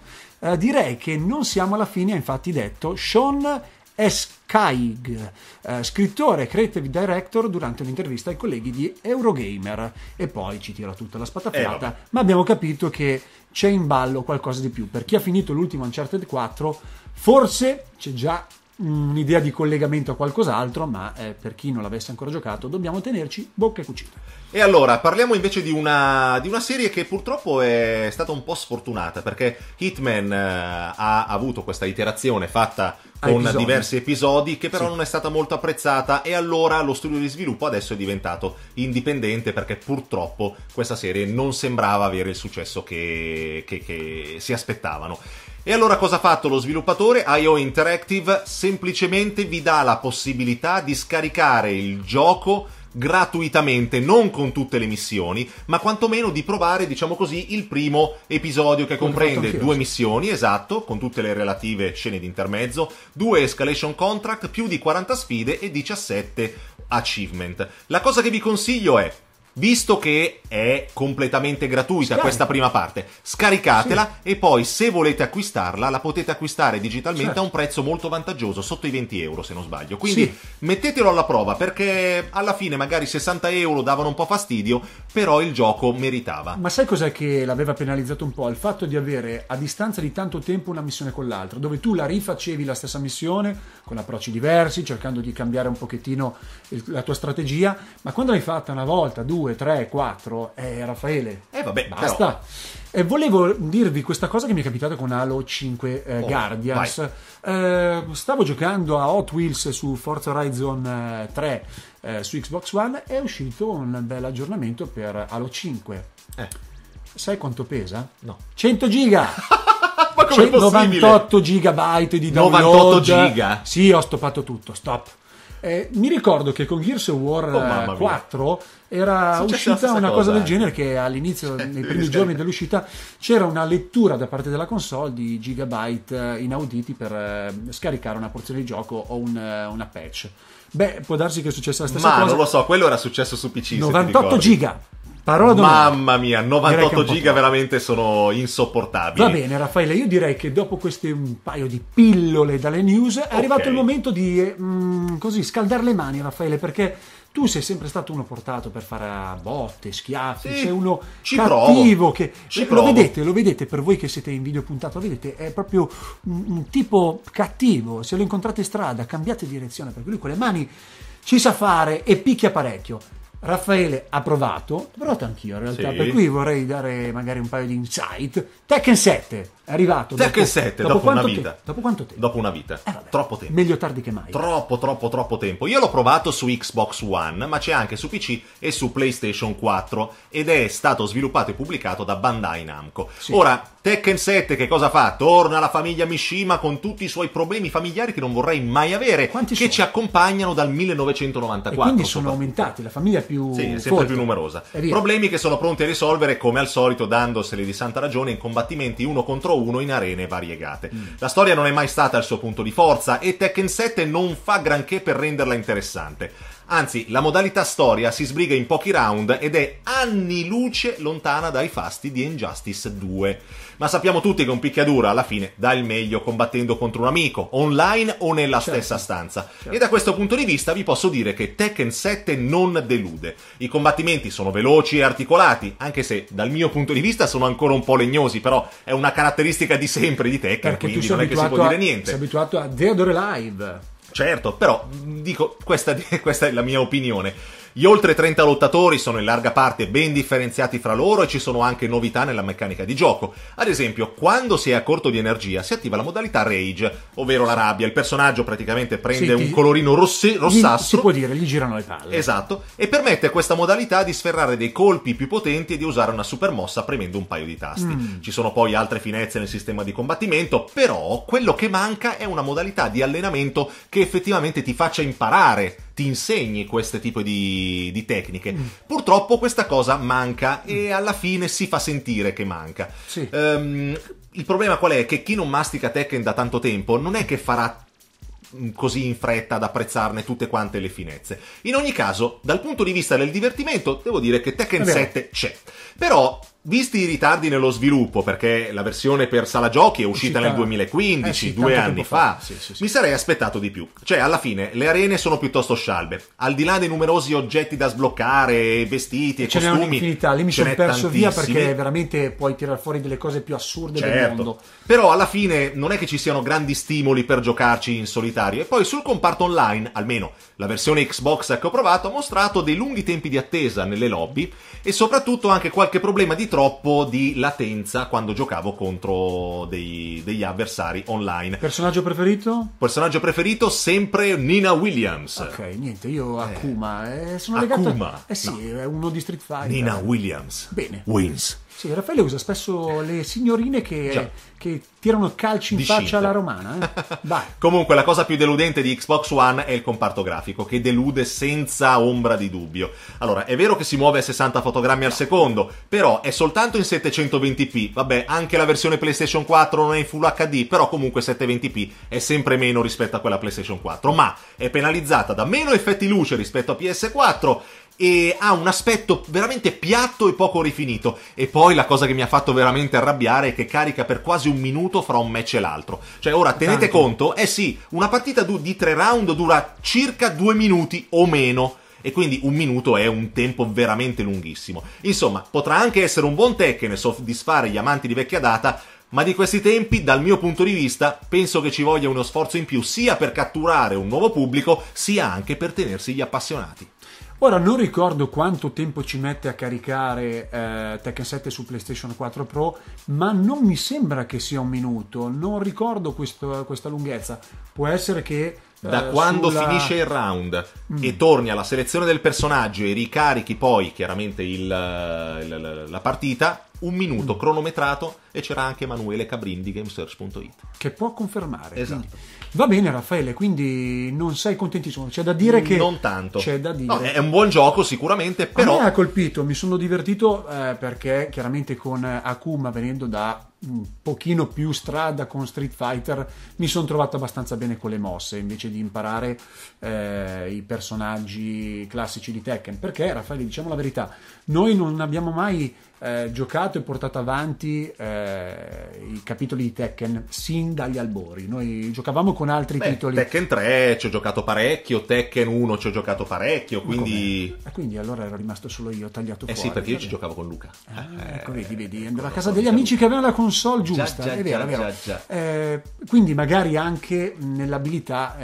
direi che non siamo alla fine, ha infatti detto Sean Eskaig, eh, scrittore e creative director durante un'intervista ai colleghi di Eurogamer e poi ci tira tutta la spatafiata, eh, ma abbiamo capito che c'è in ballo qualcosa di più. Per chi ha finito l'ultimo Uncharted 4, forse c'è già un'idea di collegamento a qualcos'altro, ma eh, per chi non l'avesse ancora giocato dobbiamo tenerci bocca e cucita. E allora parliamo invece di una, di una serie che purtroppo è stata un po' sfortunata perché Hitman eh, ha avuto questa iterazione fatta con episodi. diversi episodi che però sì. non è stata molto apprezzata e allora lo studio di sviluppo adesso è diventato indipendente perché purtroppo questa serie non sembrava avere il successo che, che, che si aspettavano. E allora cosa ha fatto lo sviluppatore? IO Interactive semplicemente vi dà la possibilità di scaricare il gioco gratuitamente, non con tutte le missioni, ma quantomeno di provare, diciamo così, il primo episodio che comprende due missioni, esatto, con tutte le relative scene di intermezzo, due escalation contract, più di 40 sfide e 17 achievement. La cosa che vi consiglio è Visto che è completamente gratuita Scarica. questa prima parte, scaricatela sì. e poi se volete acquistarla la potete acquistare digitalmente certo. a un prezzo molto vantaggioso, sotto i 20 euro se non sbaglio. Quindi sì. mettetelo alla prova perché alla fine magari 60 euro davano un po' fastidio, però il gioco meritava. Ma sai cos'è che l'aveva penalizzato un po'? Il fatto di avere a distanza di tanto tempo una missione con l'altra, dove tu la rifacevi la stessa missione con approcci diversi, cercando di cambiare un pochettino la tua strategia, ma quando l'hai fatta una volta, due, 2, 3, 4. Eh, Raffaele. Eh, vabbè, basta. Però... Eh, volevo dirvi questa cosa che mi è capitata con Halo 5 eh, oh, Guardians. Eh, stavo giocando a Hot Wheels su Forza Horizon 3 eh, eh, su Xbox One. È uscito un bel aggiornamento per Halo 5. Eh. Sai quanto pesa? No. 100 giga! [laughs] Ma come 98 possibile? gigabyte di download. 98 giga? Sì, ho stoppato tutto. Stop eh, mi ricordo che con Gears of War oh, 4 era Successa uscita una cosa, cosa del genere che all'inizio, nei primi giorni dell'uscita, c'era una lettura da parte della console di gigabyte eh, inauditi per eh, scaricare una porzione di gioco o un, eh, una patch. Beh, può darsi che è successa la stessa Ma cosa. Ma non lo so, quello era successo su PC. 98 giga. Parola Mamma mia, 98 giga veramente sono insopportabili. Va bene, Raffaele, io direi che dopo queste un paio di pillole dalle news okay. è arrivato il momento di mm, così scaldare le mani, Raffaele, perché tu sei sempre stato uno portato per fare botte, schiaffi, sì, sei uno ci cattivo provo, che ci lo provo. vedete, lo vedete per voi che siete in video puntato, vedete, è proprio un tipo cattivo, se lo incontrate in strada cambiate direzione perché lui con le mani ci sa fare e picchia parecchio. Raffaele ha provato, ho provato anch'io in realtà, sì. per cui vorrei dare magari un paio di insight. Tekken 7, è arrivato. Tekken 7 dopo, dopo una vita. Te- dopo quanto tempo? Dopo una vita. Eh, troppo tempo. Meglio tardi che mai. Troppo, troppo, troppo tempo. Io l'ho provato su Xbox One, ma c'è anche su PC e su PlayStation 4 ed è stato sviluppato e pubblicato da Bandai Namco. Sì. Ora, Tekken 7 che cosa fa? Torna alla famiglia Mishima con tutti i suoi problemi familiari che non vorrei mai avere, Quanti che sono? ci accompagnano dal 1994. E quindi sono aumentati, la famiglia più Sì, è sempre forte. più numerosa. Problemi che sono pronti a risolvere come al solito dandoseli di santa ragione in combattimenti uno contro uno 1 in arene variegate. Mm. La storia non è mai stata il suo punto di forza e Tekken 7 non fa granché per renderla interessante. Anzi, la modalità storia si sbriga in pochi round ed è anni luce lontana dai fasti di Injustice 2. Ma sappiamo tutti che un picchiaduro alla fine dà il meglio combattendo contro un amico, online o nella certo. stessa stanza. Certo. E da questo punto di vista vi posso dire che Tekken 7 non delude. I combattimenti sono veloci e articolati, anche se dal mio punto di vista sono ancora un po' legnosi, però è una caratteristica di sempre di Tekken, Perché quindi non è che si può a, dire niente. Sei abituato a Deodore Live. Certo, però dico, questa, questa è la mia opinione. Gli oltre 30 lottatori sono in larga parte ben differenziati fra loro e ci sono anche novità nella meccanica di gioco. Ad esempio, quando si è a corto di energia si attiva la modalità Rage, ovvero la rabbia. Il personaggio praticamente prende sì, ti... un colorino rossi, rossastro. si può dire, gli girano le palle. Esatto, e permette a questa modalità di sferrare dei colpi più potenti e di usare una supermossa premendo un paio di tasti. Mm. Ci sono poi altre finezze nel sistema di combattimento, però quello che manca è una modalità di allenamento che effettivamente ti faccia imparare ti insegni questo tipo di, di tecniche. Mm. Purtroppo questa cosa manca mm. e alla fine si fa sentire che manca. Sì. Um, il problema qual è? Che chi non mastica Tekken da tanto tempo non è che farà così in fretta ad apprezzarne tutte quante le finezze. In ogni caso, dal punto di vista del divertimento, devo dire che Tekken 7 c'è. Però visti i ritardi nello sviluppo, perché la versione per sala giochi è uscita, uscita... nel 2015, eh sì, due anni fa, fa. Sì, sì, mi sarei aspettato di più. Cioè, alla fine, le arene sono piuttosto scialbe. Al di là dei numerosi oggetti da sbloccare, vestiti e ce costumi... Ce n'è lì mi sono perso tantissimi. via perché veramente puoi tirare fuori delle cose più assurde certo. del mondo. Però alla fine non è che ci siano grandi stimoli per giocarci in solitario. E poi sul comparto online, almeno la versione Xbox che ho provato, ha mostrato dei lunghi tempi di attesa nelle lobby e soprattutto anche qualche problema di troppo di latenza quando giocavo contro dei, degli avversari online. Personaggio preferito? Personaggio preferito sempre Nina Williams. Ok, niente, io eh. Akuma. Eh, sono Akuma. legato Akuma. Eh sì, no. è uno di Street Fighter. Nina Williams. Bene. Wins. Sì, Raffaele usa spesso le signorine che, che tirano calci in Discinte. faccia alla romana. Eh? [laughs] Comunque, la cosa più deludente di Xbox One è il comparto grafico, che delude senza ombra di dubbio. Allora, è vero che si muove a 60 fotogrammi al secondo, però è soltanto in 720p. Vabbè, anche la versione PlayStation 4 non è in Full HD, però comunque 720p è sempre meno rispetto a quella PlayStation 4. Ma è penalizzata da meno effetti luce rispetto a PS4 e ha un aspetto veramente piatto e poco rifinito. E poi la cosa che mi ha fatto veramente arrabbiare è che carica per quasi un minuto fra un match e l'altro. Cioè, ora tenete Tanto. conto, eh sì, una partita du- di tre round dura circa due minuti o meno. E quindi un minuto è un tempo veramente lunghissimo. Insomma, potrà anche essere un buon Tekken e soddisfare gli amanti di vecchia data, ma di questi tempi, dal mio punto di vista, penso che ci voglia uno sforzo in più sia per catturare un nuovo pubblico, sia anche per tenersi gli appassionati. Ora non ricordo quanto tempo ci mette a caricare eh, Tekken 7 su PlayStation 4 Pro, ma non mi sembra che sia un minuto, non ricordo questo, questa lunghezza. Può essere che eh, da quando sulla... finisce il round mm. e torni alla selezione del personaggio e ricarichi poi chiaramente il, eh, il, la partita, un minuto mm. cronometrato e c'era anche Emanuele Cabrin di gamesearch.it. Che può confermare. Esatto. Quindi. Va bene, Raffaele, quindi non sei contentissimo. C'è da dire mm, che. Non tanto. C'è da dire. No, è un buon gioco, sicuramente, però. A me ha colpito, mi sono divertito eh, perché chiaramente con Akuma venendo da un pochino più strada con Street Fighter mi sono trovato abbastanza bene con le mosse invece di imparare eh, i personaggi classici di Tekken perché Raffaele diciamo la verità noi non abbiamo mai eh, giocato e portato avanti eh, i capitoli di Tekken sin dagli albori. Noi giocavamo con altri Beh, titoli. Tekken 3 ci ho giocato parecchio, Tekken 1 ci ho giocato parecchio, quindi... Eh, quindi allora ero rimasto solo io, ho tagliato eh fuori. Eh sì, perché io ci giocavo con Luca. Ah, eh, ecco, vedi, vedi, ecco, andavo a casa degli amici che avevano la console giusta. Già, già, è vero, è vero. Eh, quindi magari anche nell'abilità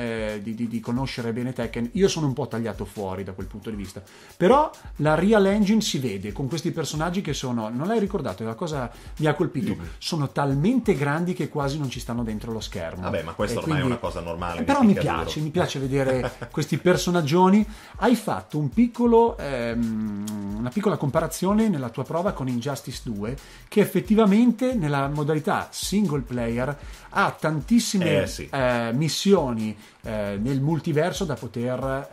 di, di, di conoscere bene Tekken, io sono un po' tagliato fuori da quel punto di vista. Però la Real Engine si vede con questi personaggi che sono sono, non l'hai ricordato, è la cosa mi ha colpito, sono talmente grandi che quasi non ci stanno dentro lo schermo. Vabbè, ma questa ormai quindi, è una cosa normale. Però mi piace, mi piace vedere [laughs] questi personaggioni. Hai fatto un piccolo, ehm, una piccola comparazione nella tua prova con Injustice 2, che effettivamente nella modalità single player ha tantissime eh, sì. eh, missioni eh, nel multiverso da poter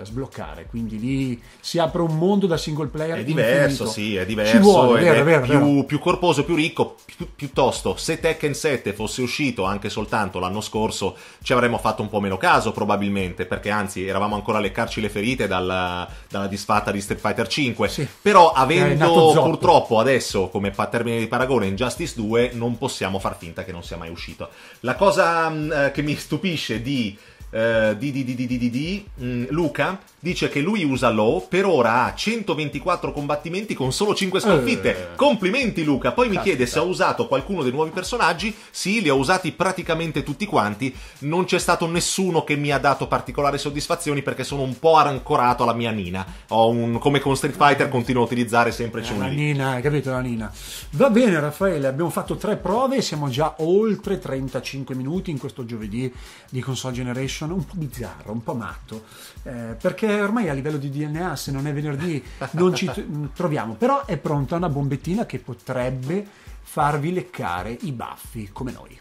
eh, sbloccare. Quindi lì si apre un mondo da single player. È diverso, infinito. sì, è diverso. Vuole, vero, è vero, più, vero. più, corposo, più ricco. Pi- piuttosto, se Tekken 7 fosse uscito anche soltanto l'anno scorso, ci avremmo fatto un po' meno caso, probabilmente, perché anzi eravamo ancora a leccarci le ferite dalla, dalla disfatta di Street Fighter 5. Sì. Però eh, avendo purtroppo adesso come termine di paragone Injustice 2, non possiamo far finta che non sia mai uscito. La cosa mh, mm, eh, che mi stupisce di eh, di di, di, di, di mh, mm, Luca dice che lui usa Low, per ora ha 124 combattimenti con solo 5 eh. sconfitte. Eh. Complimenti Luca, poi Caspita. mi chiede se ha usato qualcuno dei nuovi personaggi. Sì, li ha usati praticamente tutti quanti, non c'è stato nessuno che mi ha dato particolari soddisfazioni perché sono un po' arancorato alla mia Nina. Un, come con Street Fighter continuo a utilizzare sempre eh, Chun-Li. La Nina, hai capito la Nina. Va bene Raffaele, abbiamo fatto tre prove, siamo già oltre 35 minuti in questo giovedì di Console Generation action un po' bizzarro, un po' matto, eh, perché ormai a livello di DNA se non è venerdì non ci mm, troviamo, però è pronta una bombettina che potrebbe farvi leccare i baffi come noi.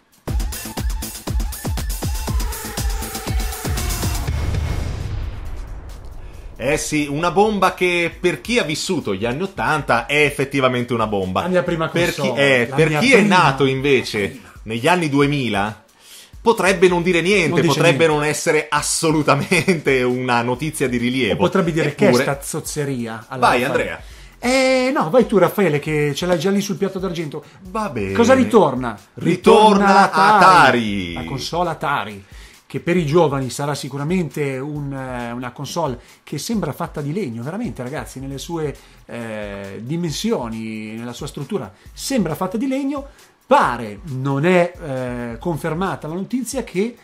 Eh sì, una bomba che per chi ha vissuto gli anni Ottanta è effettivamente una bomba. La mia prima console. Per chi, eh, per chi prima... è nato invece negli anni 2000 potrebbe non dire niente, non potrebbe niente. non essere assolutamente una notizia di rilievo. O potrebbe dire Eppure... che è stazzozzeria. zozzeria. Vai Andrea. Eh no, vai tu Raffaele che ce l'hai già lì sul piatto d'argento. Va bene. Cosa ritorna? Ritorna, ritorna Atari. Atari. La console Atari che per i giovani sarà sicuramente un, eh, una console che sembra fatta di legno, veramente ragazzi, nelle sue eh, dimensioni, nella sua struttura, sembra fatta di legno, pare, non è eh, confermata la notizia che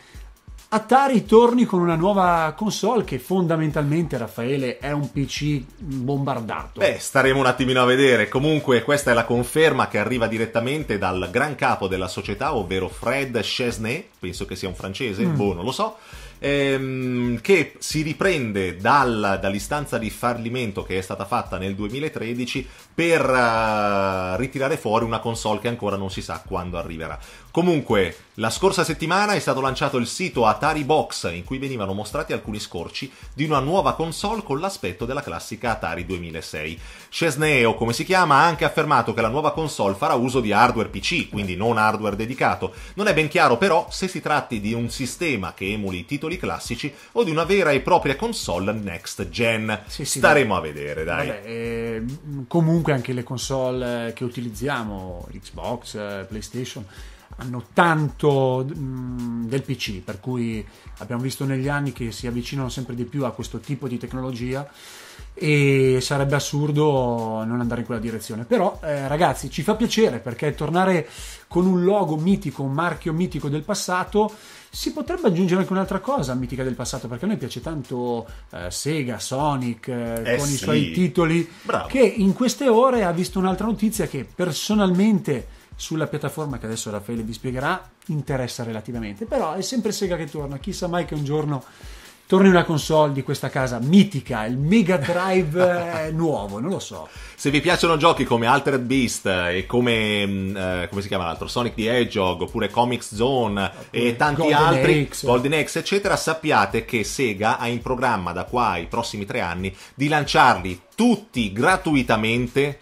Atari torni con una nuova console che fondamentalmente, Raffaele, è un PC bombardato. Beh, staremo un attimino a vedere. Comunque, questa è la conferma che arriva direttamente dal gran capo della società, ovvero Fred Chesnay, penso che sia un francese, mm. boh, non lo so ehm, che si riprende dal, dall'istanza di fallimento che è stata fatta nel 2013 per uh, ritirare fuori una console che ancora non si sa quando arriverà. Comunque, la scorsa settimana è stato lanciato il sito Atari Box in cui venivano mostrati alcuni scorci di una nuova console con l'aspetto della classica Atari 2006. Chesney, come si chiama, ha anche affermato che la nuova console farà uso di hardware PC, quindi non hardware dedicato. Non è ben chiaro però se si tratti di un sistema che emuli i titoli classici o di una vera e propria console next gen. Sì, sì, Staremo dai. a vedere, dai. Vabbè, eh, comunque anche le console che utilizziamo, Xbox, eh, PlayStation, hanno tanto mh, mm, del PC, per cui abbiamo visto negli anni che si avvicinano sempre di più a questo tipo di tecnologia e sarebbe assurdo non andare in quella direzione. Però eh, ragazzi ci fa piacere perché tornare con un logo mitico, un marchio mitico del passato, si potrebbe aggiungere anche un'altra cosa mitica del passato perché a noi piace tanto eh, Sega, Sonic eh, eh con sì. i suoi titoli Bravo. che in queste ore ha visto un'altra notizia che personalmente sulla piattaforma che adesso Raffaele vi spiegherà interessa relativamente, però è sempre Sega che torna, chissà mai che un giorno torni una console di questa casa mitica, il Mega Drive eh, [laughs] nuovo, non lo so. Se vi piacciono giochi come Altered Beast eh, e come, mm, eh, come si chiama l'altro, Sonic the Hedgehog oppure Comics Zone oppure e tanti Golden altri, X. Golden Axe eccetera, sappiate che Sega ha in programma da qua ai prossimi tre anni di lanciarli tutti gratuitamente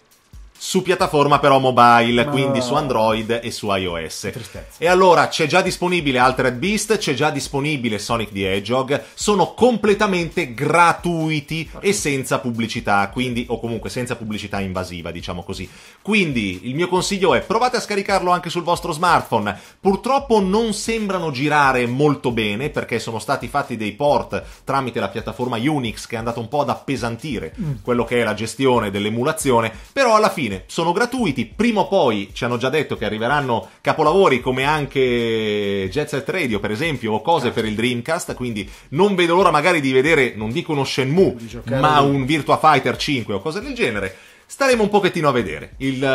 su piattaforma però mobile, Ma... quindi su Android e su iOS. E allora c'è già disponibile Altered Beast, c'è già disponibile Sonic the Hedgehog, sono completamente gratuiti Perfetto. e senza pubblicità, quindi o comunque senza pubblicità invasiva, diciamo così. Quindi il mio consiglio è provate a scaricarlo anche sul vostro smartphone. Purtroppo non sembrano girare molto bene perché sono stati fatti dei port tramite la piattaforma Unix che è andata un po' ad appesantire mm. quello che è la gestione dell'emulazione, però alla fine fine sono gratuiti. Prima o poi ci hanno già detto che arriveranno capolavori come anche Jet Set Radio, per esempio, o cose per il Dreamcast. Quindi non vedo l'ora magari di vedere, non dico uno Shenmue, ma un Virtua Fighter 5 o cose del genere. Staremo un pochettino a vedere. Il, uh,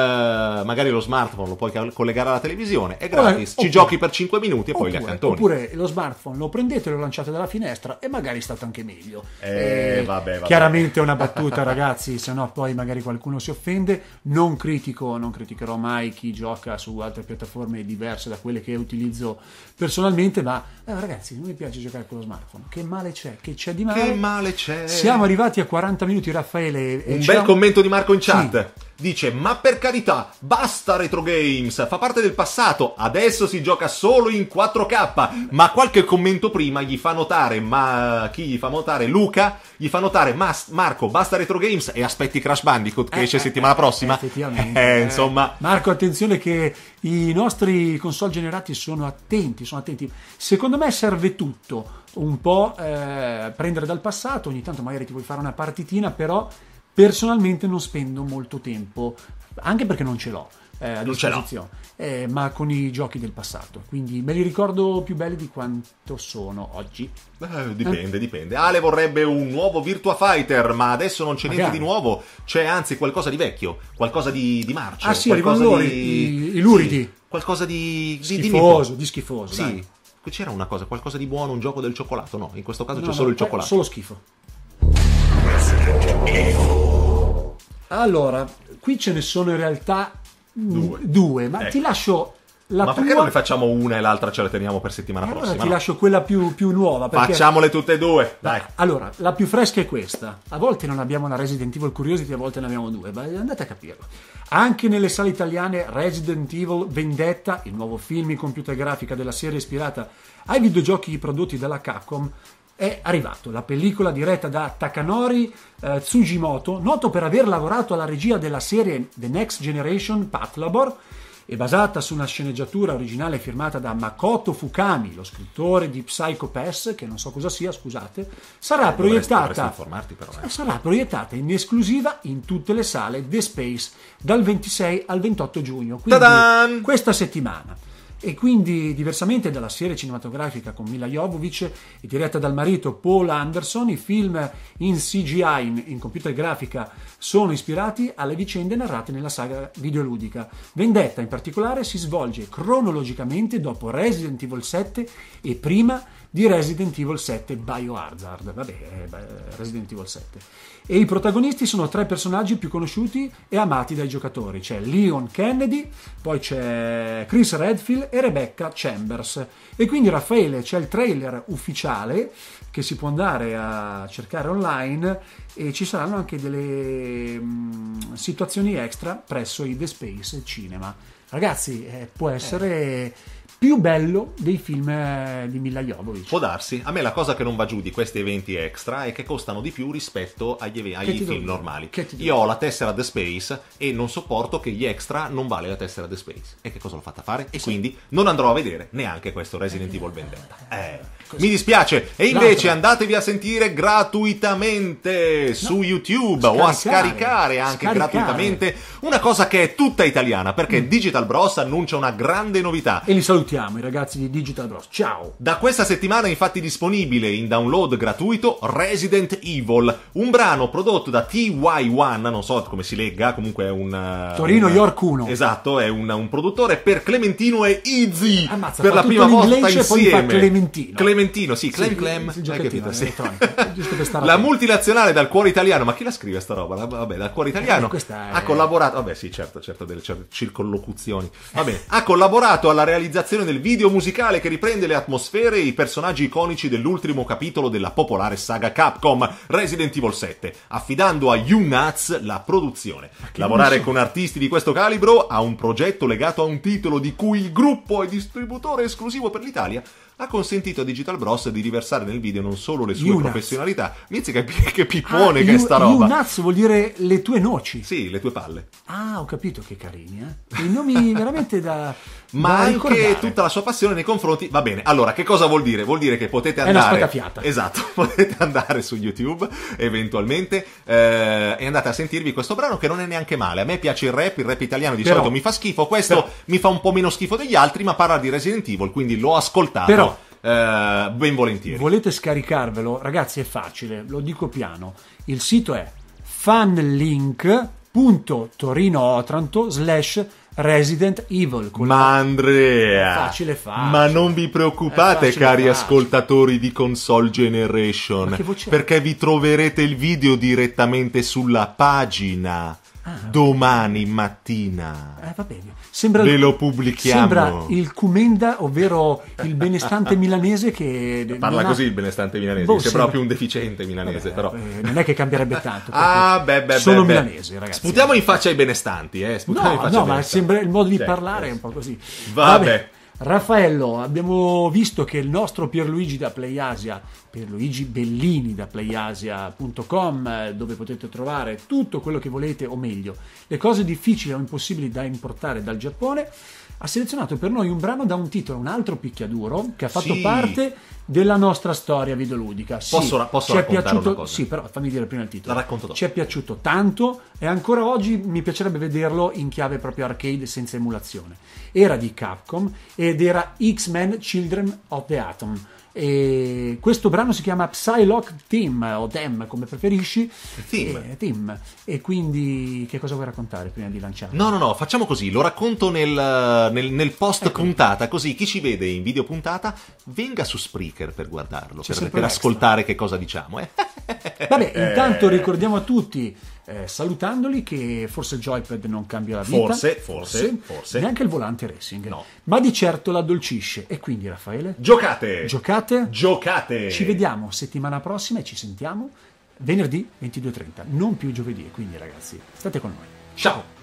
magari lo smartphone lo puoi collegare alla televisione, è gratis, oppure, ci giochi per 5 minuti e oppure, poi li accantoni. Oppure lo smartphone lo prendete, lo lanciate dalla finestra e magari è stato anche meglio. Eh, eh, vabbè, vabbè. Chiaramente è una battuta, ragazzi, se no poi magari qualcuno si offende. Non critico, non criticherò mai chi gioca su altre piattaforme diverse da quelle che utilizzo personalmente, ma eh, ragazzi, non mi piace giocare con lo smartphone. Che male c'è? Che c'è di male? Che male c'è? Siamo arrivati a 40 minuti, Raffaele. Un bel commento di Marco in in chat. Sì. Dice, ma per carità, basta retro games, fa parte del passato, adesso si gioca solo in 4K. Ma qualche commento prima gli fa notare, ma chi gli fa notare? Luca, gli fa notare, ma Marco, basta retro games e aspetti Crash Bandicoot che eh, esce eh, settimana eh, prossima. Effettivamente. Eh, insomma. Eh. Marco, attenzione che i nostri console generati sono attenti, sono attenti. Secondo me serve tutto, un po' eh, prendere dal passato, ogni tanto magari ti vuoi fare una partitina, però Personalmente non spendo molto tempo, anche perché non ce l'ho. Eh, a disposizione, eh, ma con i giochi del passato. Quindi me li ricordo più belli di quanto sono oggi. Eh, dipende, dipende. Ale vorrebbe un nuovo Virtua Fighter, ma adesso non c'è Magari. niente di nuovo, c'è anzi qualcosa di vecchio, qualcosa di, di marcio. Ah sì, arrivano di... i, luridi. Sì, qualcosa di... Schifoso, di, di schifoso, sì. Dai. C'era una cosa, qualcosa di buono, un gioco del cioccolato, no? In questo caso no, c'è no, solo il eh, cioccolato. Solo schifo. Allora, qui ce ne sono in realtà due, due ma ecco. ti lascio la ma tua... perché non ne facciamo una e l'altra ce la teniamo per settimana eh, allora prossima? Ti no? lascio quella più, più nuova. Perché... Facciamole tutte e due. Dai. Allora, la più fresca è questa. A volte non abbiamo una Resident Evil Curiosity, a volte ne abbiamo due, ma andate a capirlo. Anche nelle sale italiane Resident Evil Vendetta, il nuovo film in computer grafica della serie ispirata ai videogiochi prodotti dalla Capcom, è arrivato. La pellicola diretta da Takanori eh, Tsujimoto, noto per aver lavorato alla regia della serie The Next Generation Path Labor, è basata su una sceneggiatura originale firmata da Makoto Fukami, lo scrittore di Psycho Pass, che non so cosa sia, scusate, sarà, eh, proiettata, dovresti, dovresti eh. sarà proiettata, in esclusiva in tutte le sale The Space dal 26 al 28 giugno, quindi Ta-dan! questa settimana. E quindi, diversamente dalla serie cinematografica con Mila Jovovic e diretta dal marito Paul Anderson, i film in CGI, in, in computer grafica, sono ispirati alle vicende narrate nella saga videoludica. Vendetta, in particolare, si svolge cronologicamente dopo Resident Evil 7 e prima di di Resident Evil 7 Biohazard. Vabbè, eh, Resident Evil 7. E i protagonisti sono tre personaggi più conosciuti e amati dai giocatori. C'è Leon Kennedy, poi c'è Chris Redfield e Rebecca Chambers. E quindi Raffaele, c'è il trailer ufficiale che si può andare a cercare online e ci saranno anche delle mh, mm, situazioni extra presso i The Space Cinema. Ragazzi, eh, può eh. essere... Eh più bello dei film eh, di Mila Jovovich. Può darsi. A me la cosa che non va giù di questi eventi extra è che costano di più rispetto agli, ev- agli film normali. Io ho la tessera The Space e non sopporto che gli extra non vale la tessera The Space. E che cosa l'ho fatta fare? E sì. quindi non andrò a vedere neanche questo Resident Evil Vendetta. Eh mi dispiace. E invece no, andatevi a sentire gratuitamente no, su YouTube o a scaricare anche scaricare. gratuitamente una cosa che è tutta italiana perché mm. Digital Bros annuncia una grande novità. E li salutiamo i ragazzi di Digital Bros. Ciao. Da questa settimana è infatti disponibile in download gratuito Resident Evil, un brano prodotto da TY1, non so come si legga, comunque è un eh, Torino una, York 1. Esatto, è un, un, produttore per Clementino e Izzy Ammazza, per la prima volta insieme. Clementino. Clementino Clementino, sì, Clem sì, Clem. Eh, sì, capito, sì. la multinazionale dal cuore italiano, ma chi la scrive sta roba? Vabbè, dal cuore eh, italiano. Eh, è... Ha collaborato, vabbè sì, certo, certo, delle certe circollocuzioni. Vabbè, ha collaborato alla realizzazione del video musicale che riprende le atmosfere e i personaggi iconici dell'ultimo capitolo della popolare saga Capcom, Resident Evil 7, affidando a Young la produzione. Lavorare con artisti di questo calibro a un progetto legato a un titolo di cui il gruppo è distributore esclusivo per l'Italia ha consentito a Digital Bros di riversare nel video non solo le sue you professionalità, mizzi che, che pippone ah, che you, è sta roba. Nuts vuol dire le tue noci. Sì, le tue palle. Ah, ho capito che carini, eh. I nomi veramente da [laughs] ma anche ricordare. tutta la sua passione nei confronti. Va bene, allora che cosa vuol dire? Vuol dire che potete andare. Esatto, [laughs] potete andare su YouTube eventualmente eh, e andate a sentirvi questo brano che non è neanche male. A me piace il rap, il rap italiano di però, solito mi fa schifo, questo però, mi fa un po' meno schifo degli altri, ma parla di Resident Evil, quindi l'ho ascoltato. Però eh, ben volentieri. Volete scaricarvelo? Ragazzi, è facile, lo dico piano. Il sito è fanlink.torinootranto slash Resident Evil. Ma Andrea, facile, facile. ma non vi preoccupate, facile, cari facile. ascoltatori di Console Generation, perché vi troverete il video direttamente sulla pagina Ah. domani mattina. Eh, va bene. Sembra, Ve lo pubblichiamo. Sembra il Cumenda, ovvero il benestante [laughs] milanese che... Parla ha... così il benestante milanese, boh, sembra... proprio un deficiente milanese Vabbè, però. Eh, non è che cambierebbe tanto. ah, beh, beh, sono beh, milanese, ragazzi. Sputiamo in faccia ai benestanti, eh. Sputiamo no, no, ma sembra il modo di certo, parlare è un po' così. Vabbè. Vabbè. Raffaello, abbiamo visto che il nostro Pierluigi da PlayAsia, Pierluigi Bellini da playasia.com, dove potete trovare tutto quello che volete, o meglio, le cose difficili o impossibili da importare dal Giappone, ha selezionato per noi un brano da un titolo, un altro picchiaduro che ha fatto sì. parte della nostra storia videoludica. Sì, posso, posso ci piaciuto, Sì, però fammi dire prima il titolo. La racconto dopo. Ci è piaciuto tanto e ancora oggi mi piacerebbe vederlo in chiave proprio arcade senza emulazione. Era di Capcom ed era X-Men Children of the Atom e questo brano si chiama Psylocke Team o Dem come preferisci. Team. E, eh, team. e quindi che cosa vuoi raccontare prima di lanciare? No, no, no, facciamo così, lo racconto nel, nel, nel post ecco. puntata, così chi ci vede in video puntata venga su Spreaker per guardarlo, C'è per, per ascoltare che cosa diciamo. Eh. Vabbè, [laughs] intanto ricordiamo a tutti eh, salutandoli che forse il joypad non cambia la vita. Forse, forse, forse. forse. Neanche il volante racing. No. Ma di certo l'addolcisce. E quindi Raffaele? Giocate! Giocate! Giocate! Ci vediamo settimana prossima e ci sentiamo venerdì 22.30, non più giovedì. quindi ragazzi, state con noi. Ciao.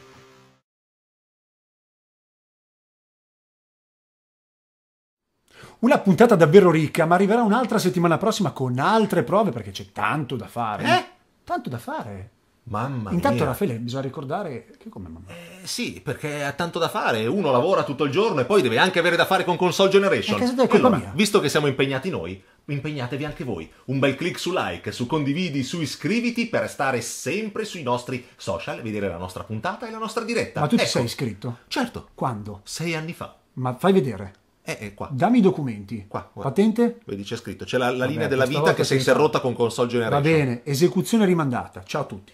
una puntata davvero ricca, ma arriverà un'altra settimana prossima con altre prove perché c'è tanto da fare. Eh? Tanto da fare. Mamma Intanto, mia. Raffaele, bisogna ricordare che come mamma. Eh, sì, perché ha tanto da fare. Uno lavora tutto il giorno e poi deve anche avere da fare con Console Generation. Eh, è è colpa allora, mia. Visto che siamo impegnati noi, impegnatevi anche voi. Un bel clic su like, su condividi, su iscriviti per stare sempre sui nostri social, vedere la nostra puntata e la nostra diretta. Ma tu ti ecco. sei iscritto? Certo. Quando? Sei anni fa. Ma fai vedere. Eh, eh, qua. Dammi i documenti. Qua, qua. Patente? Vedi, c'è scritto. C'è la, la Vabbè, linea della vita che si è interrotta con Console Generation. Va bene, esecuzione rimandata. Ciao a tutti.